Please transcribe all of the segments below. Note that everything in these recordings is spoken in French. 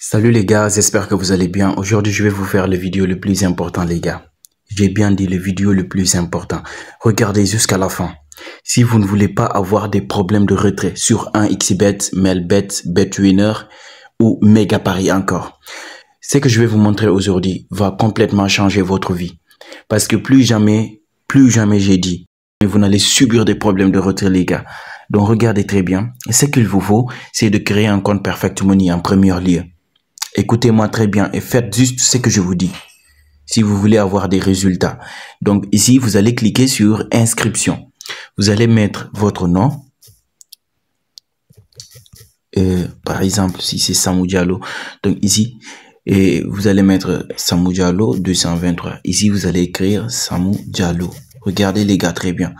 Salut les gars, j'espère que vous allez bien. Aujourd'hui, je vais vous faire le vidéo le plus important les gars. J'ai bien dit le vidéo le plus important. Regardez jusqu'à la fin. Si vous ne voulez pas avoir des problèmes de retrait sur un xbet Melbet, betwinner ou Mega Paris encore, ce que je vais vous montrer aujourd'hui va complètement changer votre vie. Parce que plus jamais, plus jamais j'ai dit, vous n'allez subir des problèmes de retrait les gars. Donc regardez très bien. ce qu'il vous faut, c'est de créer un compte Perfect Money en premier lieu. Écoutez-moi très bien et faites juste ce que je vous dis si vous voulez avoir des résultats. Donc ici, vous allez cliquer sur inscription. Vous allez mettre votre nom. par exemple, si c'est Samu Diallo. Donc ici, et vous allez mettre Samu Diallo 223. Ici, vous allez écrire Samu Diallo. Regardez les gars, très bien.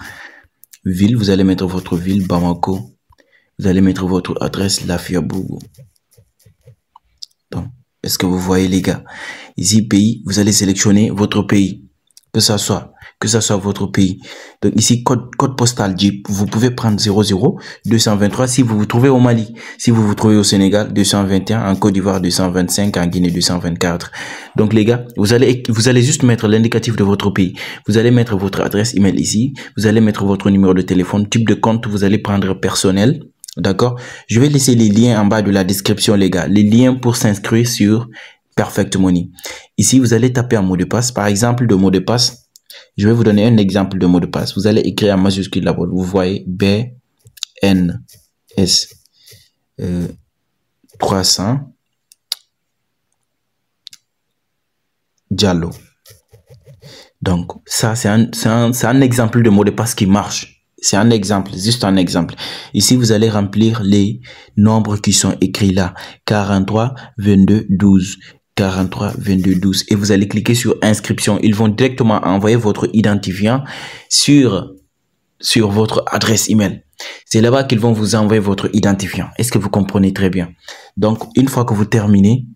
Ville, vous allez mettre votre ville, Bamako. Vous allez mettre votre adresse, Lafia Lafiabougou. Est-ce que vous voyez les gars Ici, pays, vous allez sélectionner votre pays. Que ça soit, que ça soit votre pays. Donc ici, code, postal postal vous pouvez prendre 00 223 si vous vous trouvez au Mali. Si vous vous trouvez au Sénégal, 221, en Côte d'Ivoire, 225, en Guinée, 224. Donc les gars, vous allez, vous allez juste mettre l'indicatif de votre pays. Vous allez mettre votre adresse email ici. Vous allez mettre votre numéro de téléphone, type de compte, vous allez prendre personnel. D'accord Je vais laisser les liens en bas de la description, les gars. Les liens pour s'inscrire sur Perfect Money. Ici, vous allez taper un mot de passe. Par exemple, de mot de passe, je vais vous donner un exemple de mot de passe. Vous allez écrire en majuscule la bas Vous voyez B, N, S, 300, euh, Diallo. Donc, ça, c'est un, un exemple de mot de passe qui marche. C'est un exemple, juste un exemple. Ici, vous allez remplir les nombres qui sont écrits là. 43, 22, 12. 43 22 12 et vous allez cliquer sur inscription. Ils vont directement envoyer votre identifiant sur, sur votre adresse email. C'est là-bas qu'ils vont vous envoyer votre identifiant. Est-ce que vous comprenez très bien Donc, une fois que vous terminez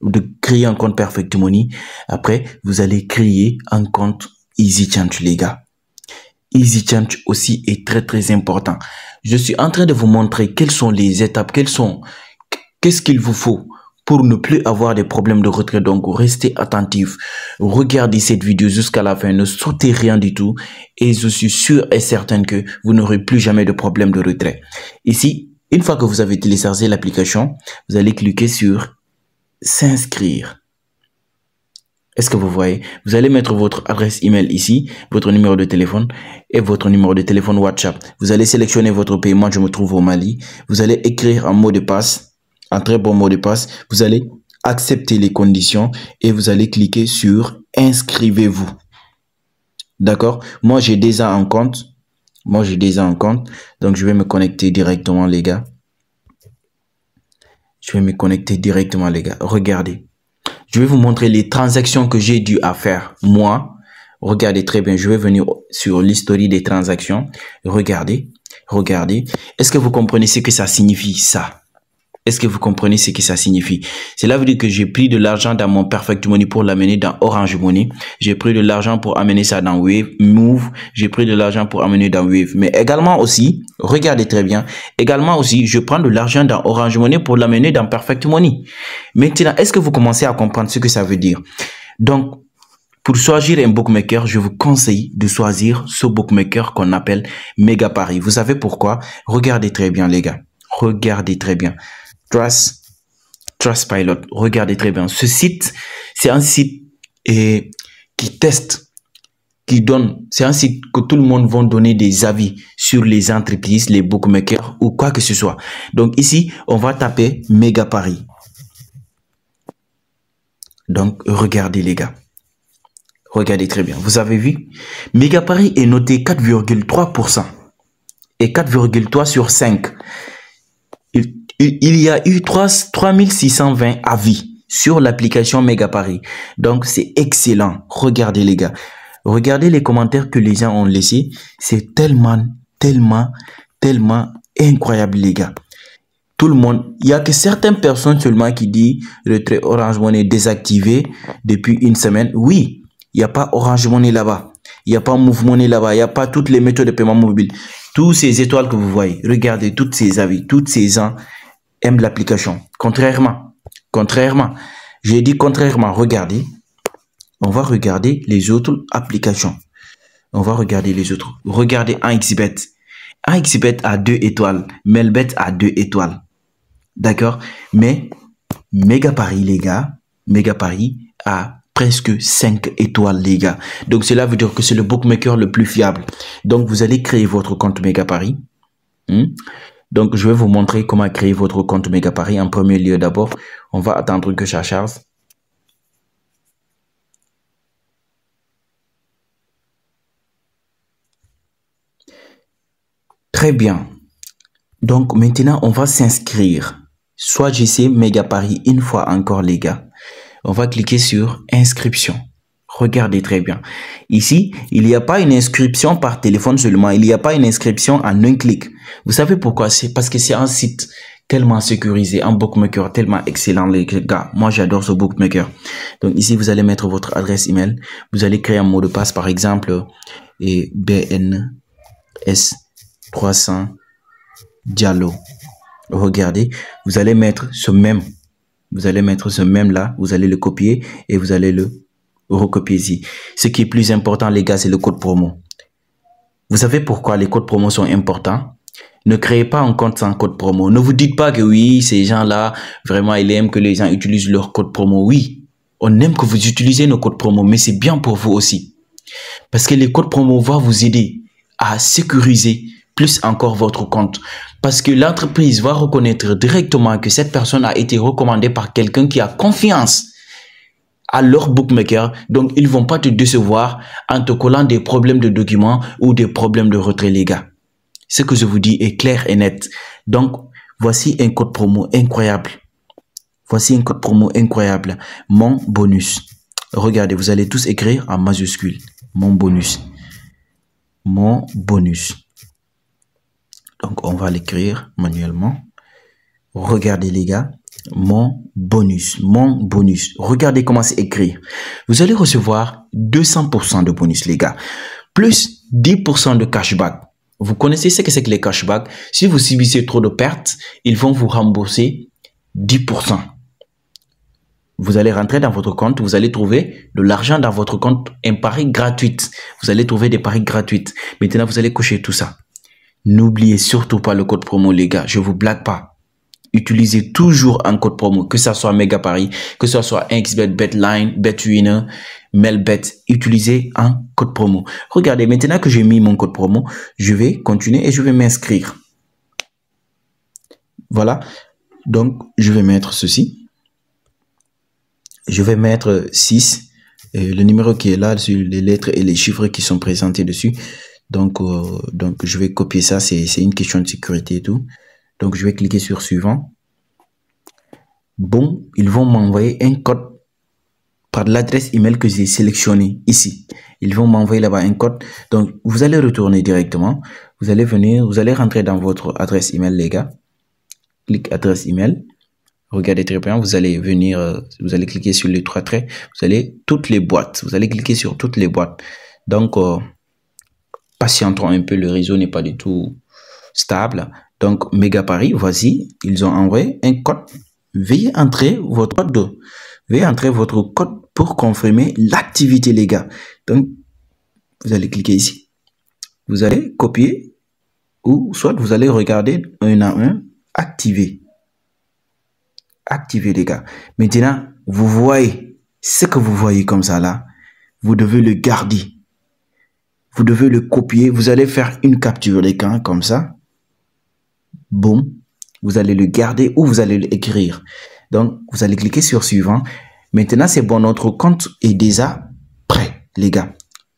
de créer un compte Perfect Money, après, vous allez créer un compte Easy Change, les gars. EasyChange Change aussi est très très important. Je suis en train de vous montrer quelles sont les étapes, quelles sont, qu'est-ce qu'il vous faut pour ne plus avoir des problèmes de retrait. Donc, restez attentifs. Regardez cette vidéo jusqu'à la fin. Ne sautez rien du tout. Et je suis sûr et certain que vous n'aurez plus jamais de problèmes de retrait. Ici, une fois que vous avez téléchargé l'application, vous allez cliquer sur s'inscrire. Est-ce que vous voyez Vous allez mettre votre adresse email ici, votre numéro de téléphone et votre numéro de téléphone WhatsApp. Vous allez sélectionner votre pays. Moi, je me trouve au Mali. Vous allez écrire un mot de passe, un très bon mot de passe. Vous allez accepter les conditions et vous allez cliquer sur inscrivez-vous. D'accord Moi, j'ai déjà un compte. Moi, j'ai déjà un compte. Donc, je vais me connecter directement, les gars. Je vais me connecter directement, les gars. Regardez. Je vais vous montrer les transactions que j'ai dû à faire. Moi, regardez très bien. Je vais venir sur l'historique des transactions. Regardez, regardez. Est-ce que vous comprenez ce que ça signifie ça est-ce que vous comprenez ce que ça signifie Cela veut dire que j'ai pris de l'argent dans mon Perfect Money pour l'amener dans Orange Money. J'ai pris de l'argent pour amener ça dans Wave, Move. J'ai pris de l'argent pour amener dans Wave. Mais également aussi, regardez très bien, également aussi, je prends de l'argent dans Orange Money pour l'amener dans Perfect Money. Maintenant, est-ce que vous commencez à comprendre ce que ça veut dire Donc, pour choisir un bookmaker, je vous conseille de choisir ce bookmaker qu'on appelle Mega Paris. Vous savez pourquoi Regardez très bien les gars. Regardez très bien. Trust Pilot. Regardez très bien. Ce site, c'est un site qui teste, qui donne, c'est un site que tout le monde va donner des avis sur les entreprises, les bookmakers ou quoi que ce soit. Donc ici, on va taper méga Paris. Donc, regardez les gars. Regardez très bien. Vous avez vu Méga Paris est noté 4,3% et 4,3 sur 5 il y a eu 3620 avis sur l'application Mega Paris. Donc, c'est excellent. Regardez, les gars. Regardez les commentaires que les gens ont laissés. C'est tellement, tellement, tellement incroyable, les gars. Tout le monde, il y a que certaines personnes seulement qui disent le trait Orange Money désactivé depuis une semaine. Oui, il n'y a pas Orange Money là-bas. Il n'y a pas mouvement Money là-bas. Il n'y a pas toutes les méthodes de paiement mobile. Toutes ces étoiles que vous voyez. Regardez toutes ces avis, toutes ces gens aime l'application. Contrairement, contrairement, j'ai dit contrairement, regardez, on va regarder les autres applications. On va regarder les autres. Regardez un xbet un xbet a deux étoiles. Melbet a deux étoiles. D'accord Mais Mega Paris, les gars, Mega Paris a presque cinq étoiles, les gars. Donc, cela veut dire que c'est le bookmaker le plus fiable. Donc, vous allez créer votre compte Mega Paris. Hmm? Donc, je vais vous montrer comment créer votre compte Mega Paris. En premier lieu, d'abord, on va attendre que ça charge. Très bien. Donc, maintenant, on va s'inscrire. Soit j'essaie Mega Paris une fois encore, les gars. On va cliquer sur inscription. Regardez très bien. Ici, il n'y a pas une inscription par téléphone seulement. Il n'y a pas une inscription en un clic. Vous savez pourquoi C'est parce que c'est un site tellement sécurisé, un bookmaker tellement excellent les gars. Moi j'adore ce bookmaker. Donc ici vous allez mettre votre adresse email, vous allez créer un mot de passe par exemple et BNS 300 Diallo. Regardez, vous allez mettre ce même, vous allez mettre ce même là, vous allez le copier et vous allez le recopiez-y. Ce qui est plus important, les gars, c'est le code promo. Vous savez pourquoi les codes promo sont importants ne créez pas un compte sans code promo. Ne vous dites pas que oui, ces gens-là, vraiment, ils aiment que les gens utilisent leur code promo. Oui, on aime que vous utilisez nos codes promo, mais c'est bien pour vous aussi. Parce que les codes promo vont vous aider à sécuriser plus encore votre compte. Parce que l'entreprise va reconnaître directement que cette personne a été recommandée par quelqu'un qui a confiance à leur bookmaker. Donc, ils vont pas te décevoir en te collant des problèmes de documents ou des problèmes de retrait, les gars. Ce que je vous dis est clair et net. Donc, voici un code promo incroyable. Voici un code promo incroyable. Mon bonus. Regardez, vous allez tous écrire en majuscule. Mon bonus. Mon bonus. Donc, on va l'écrire manuellement. Regardez, les gars. Mon bonus, mon bonus. Regardez comment c'est écrit. Vous allez recevoir 200% de bonus, les gars. Plus 10% de cashback. Vous connaissez ce que c'est que les cashbacks. Si vous subissez trop de pertes, ils vont vous rembourser 10%. Vous allez rentrer dans votre compte, vous allez trouver de l'argent dans votre compte, un pari gratuit. Vous allez trouver des paris gratuits. Maintenant, vous allez cocher tout ça. N'oubliez surtout pas le code promo, les gars. Je vous blague pas utilisez toujours un code promo, que ce soit Mega Paris, que ce soit XBet, Betline, Betwinner, Melbet. Utilisez un code promo. Regardez, maintenant que j'ai mis mon code promo, je vais continuer et je vais m'inscrire. Voilà. Donc, je vais mettre ceci. Je vais mettre 6. le numéro qui est là, les lettres et les chiffres qui sont présentés dessus. Donc, euh, donc je vais copier ça. C'est une question de sécurité et tout. Donc, je vais cliquer sur suivant. Bon, ils vont m'envoyer un code par l'adresse email que j'ai sélectionné ici. Ils vont m'envoyer là-bas un code. Donc, vous allez retourner directement. Vous allez venir, vous allez rentrer dans votre adresse email, les gars. Clique adresse email. Regardez très bien, vous allez venir, euh, vous allez cliquer sur les trois traits, vous allez toutes les boîtes, vous allez cliquer sur toutes les boîtes. Donc, euh, patientons un peu, le réseau n'est pas du tout stable. Donc, Mega Paris, voici, ils ont envoyé un code. Veuillez entrer votre code veuillez entrer votre code pour confirmer l'activité, les gars. Donc, vous allez cliquer ici. Vous allez copier ou soit vous allez regarder un à un, activer. Activer, les gars. Maintenant, vous voyez ce que vous voyez comme ça là. Vous devez le garder. Vous devez le copier. Vous allez faire une capture d'écran comme ça bon, vous allez le garder ou vous allez l'écrire. Donc, vous allez cliquer sur suivant. Maintenant, c'est bon, notre compte est déjà prêt, les gars.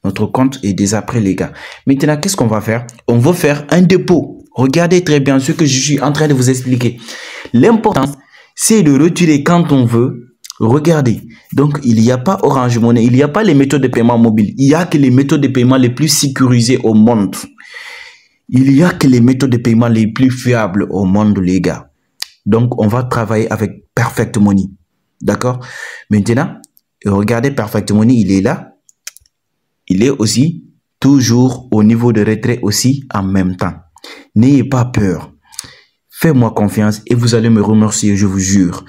Notre compte est déjà prêt, les gars. Maintenant, qu'est-ce qu'on va faire On va faire un dépôt. Regardez très bien ce que je suis en train de vous expliquer. L'important, c'est de retirer quand on veut. Regardez, donc il n'y a pas Orange Money, il n'y a pas les méthodes de paiement mobile. Il n'y a que les méthodes de paiement les plus sécurisées au monde. Il y a que les méthodes de paiement les plus fiables au monde, les gars. Donc, on va travailler avec Perfect Money. D'accord Maintenant, regardez Perfect Money, il est là. Il est aussi toujours au niveau de retrait aussi en même temps. N'ayez pas peur. Fais-moi confiance et vous allez me remercier, je vous jure.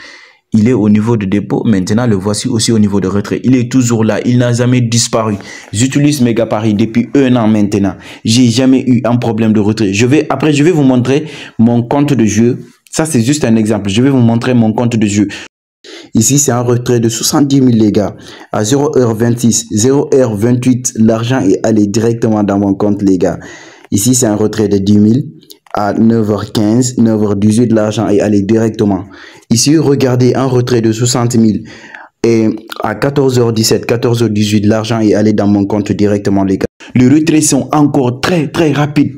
Il est au niveau de dépôt. Maintenant, le voici aussi au niveau de retrait. Il est toujours là. Il n'a jamais disparu. J'utilise Mega Paris depuis un an maintenant. J'ai jamais eu un problème de retrait. Je vais, après, je vais vous montrer mon compte de jeu. Ça, c'est juste un exemple. Je vais vous montrer mon compte de jeu. Ici, c'est un retrait de 70 000, les gars. À 0h26, 0h28, l'argent est allé directement dans mon compte, les gars. Ici, c'est un retrait de 10 000 à 9h15, 9h18, l'argent est allé directement. Ici, regardez un retrait de 60 000. Et à 14h17, 14h18, l'argent est allé dans mon compte directement, les gars. Les retraits sont encore très, très rapides.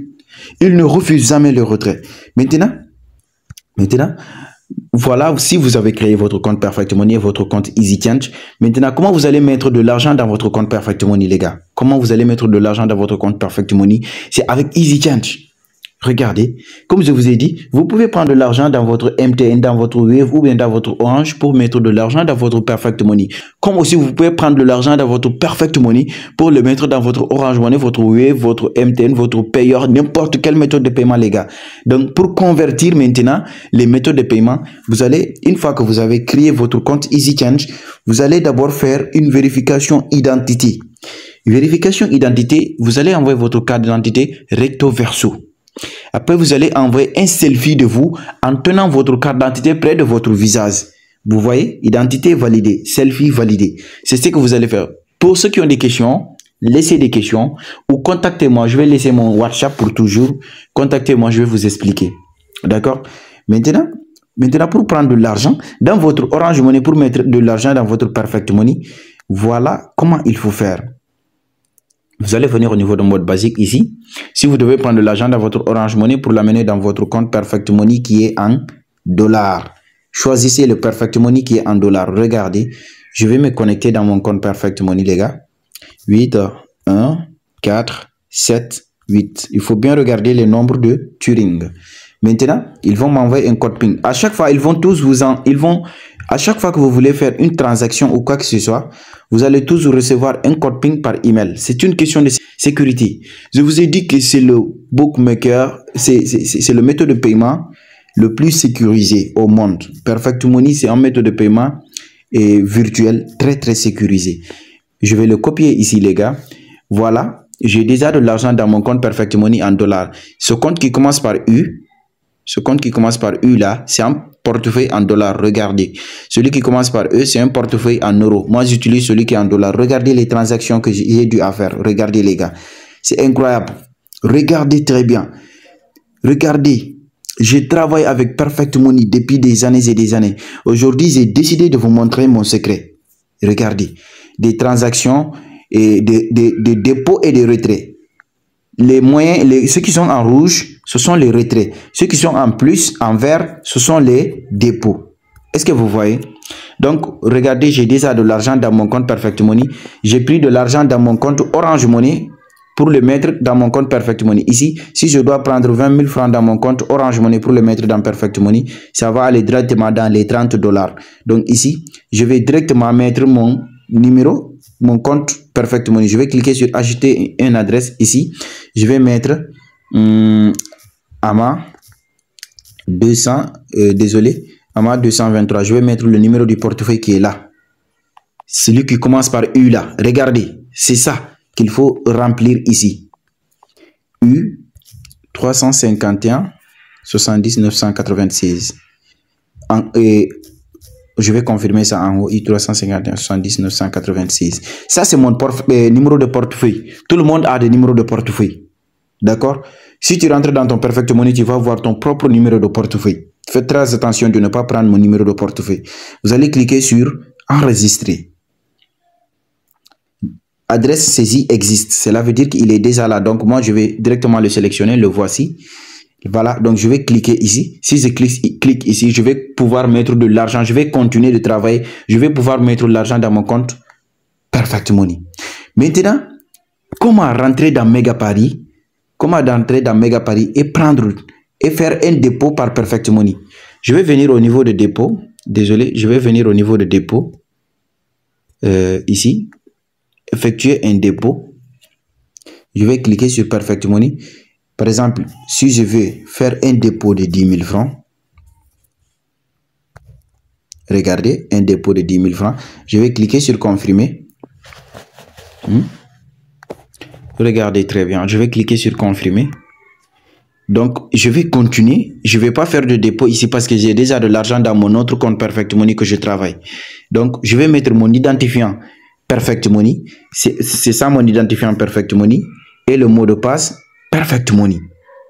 Ils ne refusent jamais le retrait. Maintenant, maintenant, voilà, si vous avez créé votre compte Perfect Money et votre compte EasyChange, maintenant, comment vous allez mettre de l'argent dans votre compte Perfect Money, les gars Comment vous allez mettre de l'argent dans votre compte Perfect Money C'est avec EasyChange. Regardez, comme je vous ai dit, vous pouvez prendre de l'argent dans votre MTN, dans votre Wave ou bien dans votre Orange pour mettre de l'argent dans votre Perfect Money. Comme aussi, vous pouvez prendre de l'argent dans votre Perfect Money pour le mettre dans votre Orange Money, votre Wave, votre MTN, votre payeur, n'importe quelle méthode de paiement, les gars. Donc, pour convertir maintenant les méthodes de paiement, vous allez, une fois que vous avez créé votre compte EasyChange, vous allez d'abord faire une vérification identité. Vérification identité, vous allez envoyer votre carte d'identité recto verso. Après, vous allez envoyer un selfie de vous en tenant votre carte d'identité près de votre visage. Vous voyez, identité validée, selfie validée. C'est ce que vous allez faire. Pour ceux qui ont des questions, laissez des questions ou contactez-moi. Je vais laisser mon WhatsApp pour toujours. Contactez-moi, je vais vous expliquer. D'accord Maintenant, maintenant, pour prendre de l'argent, dans votre Orange Money, pour mettre de l'argent dans votre Perfect Money, voilà comment il faut faire. Vous allez venir au niveau de mode basique ici. Si vous devez prendre de l'argent dans votre Orange Money pour l'amener dans votre compte Perfect Money qui est en dollars. Choisissez le Perfect Money qui est en dollars. Regardez, je vais me connecter dans mon compte Perfect Money, les gars. 8, 1, 4, 7, 8. Il faut bien regarder les nombres de Turing. Maintenant, ils vont m'envoyer un code PIN. À chaque fois, ils vont tous vous en, ils vont, à chaque fois que vous voulez faire une transaction ou quoi que ce soit, vous allez toujours recevoir un code ping par email. C'est une question de sécurité. Je vous ai dit que c'est le bookmaker, c'est le méthode de paiement le plus sécurisé au monde. Perfect Money, c'est un méthode de paiement et virtuel très très sécurisé. Je vais le copier ici les gars. Voilà, j'ai déjà de l'argent dans mon compte Perfect Money en dollars. Ce compte qui commence par U, ce compte qui commence par U là, c'est un portefeuille en dollars. Regardez. Celui qui commence par E, c'est un portefeuille en euros. Moi, j'utilise celui qui est en dollars. Regardez les transactions que j'ai dû faire. Regardez les gars. C'est incroyable. Regardez très bien. Regardez. Je travaille avec Perfect Money depuis des années et des années. Aujourd'hui, j'ai décidé de vous montrer mon secret. Regardez. Des transactions, et des, dépôts et des retraits. Les moyens, les, ceux qui sont en rouge, ce sont les retraits. Ceux qui sont en plus, en vert, ce sont les dépôts. Est-ce que vous voyez Donc, regardez, j'ai déjà de l'argent dans mon compte Perfect Money. J'ai pris de l'argent dans mon compte Orange Money pour le mettre dans mon compte Perfect Money. Ici, si je dois prendre 20 000 francs dans mon compte Orange Money pour le mettre dans Perfect Money, ça va aller directement dans les 30 dollars. Donc ici, je vais directement mettre mon numéro, mon compte Perfect Money. Je vais cliquer sur ajouter une adresse ici. Je vais mettre hum, AMA 200, euh, désolé, AMA 223. Je vais mettre le numéro du portefeuille qui est là. Celui qui commence par U là. Regardez, c'est ça qu'il faut remplir ici. U 351 70 996. et euh, je vais confirmer ça en haut, U, 351 70 996. Ça, c'est mon euh, numéro de portefeuille. Tout le monde a des numéros de portefeuille. D'accord si tu rentres dans ton Perfect Money, tu vas voir ton propre numéro de portefeuille. Fais très attention de ne pas prendre mon numéro de portefeuille. Vous allez cliquer sur Enregistrer. Adresse saisie existe. Cela veut dire qu'il est déjà là. Donc, moi, je vais directement le sélectionner. Le voici. Voilà, donc je vais cliquer ici. Si je clique, clique ici, je vais pouvoir mettre de l'argent. Je vais continuer de travailler. Je vais pouvoir mettre de l'argent dans mon compte Perfect Money. Maintenant, comment rentrer dans Mega Paris comment d'entrer dans Mega Paris et prendre et faire un dépôt par Perfect Money. Je vais venir au niveau de dépôt. Désolé, je vais venir au niveau de dépôt. Euh, ici, effectuer un dépôt. Je vais cliquer sur Perfect Money. Par exemple, si je veux faire un dépôt de 10 000 francs, regardez, un dépôt de 10 000 francs, je vais cliquer sur confirmer. Hmm? Regardez très bien. Je vais cliquer sur confirmer. Donc, je vais continuer. Je ne vais pas faire de dépôt ici parce que j'ai déjà de l'argent dans mon autre compte Perfect Money que je travaille. Donc, je vais mettre mon identifiant Perfect Money. C'est ça mon identifiant Perfect Money. Et le mot de passe Perfect Money.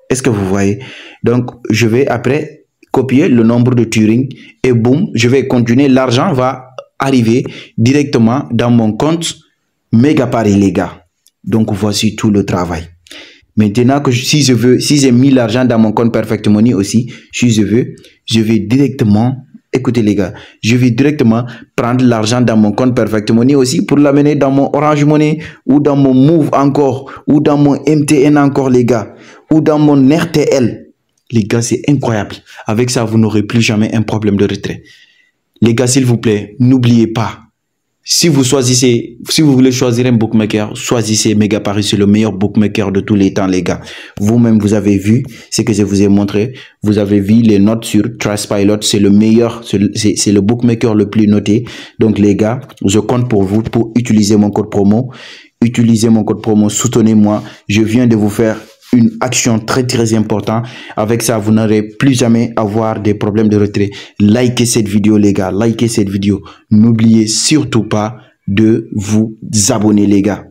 Est-ce que vous voyez Donc, je vais après copier le nombre de Turing et boum, je vais continuer. L'argent va arriver directement dans mon compte Paris les gars. Donc voici tout le travail. Maintenant que si je veux, si j'ai mis l'argent dans mon compte Perfect Money aussi, si je veux, je vais directement, écoutez les gars, je vais directement prendre l'argent dans mon compte Perfect Money aussi pour l'amener dans mon Orange Money ou dans mon Move encore ou dans mon MTN encore les gars ou dans mon RTL. Les gars, c'est incroyable. Avec ça, vous n'aurez plus jamais un problème de retrait. Les gars, s'il vous plaît, n'oubliez pas, si vous choisissez, si vous voulez choisir un bookmaker, choisissez Mega Paris, c'est le meilleur bookmaker de tous les temps, les gars. Vous-même, vous avez vu ce que je vous ai montré. Vous avez vu les notes sur Trustpilot, c'est le meilleur, c'est le bookmaker le plus noté. Donc, les gars, je compte pour vous pour utiliser mon code promo. Utilisez mon code promo, soutenez-moi. Je viens de vous faire une action très très importante. Avec ça, vous n'aurez plus jamais avoir des problèmes de retrait. Likez cette vidéo les gars, likez cette vidéo. N'oubliez surtout pas de vous abonner les gars.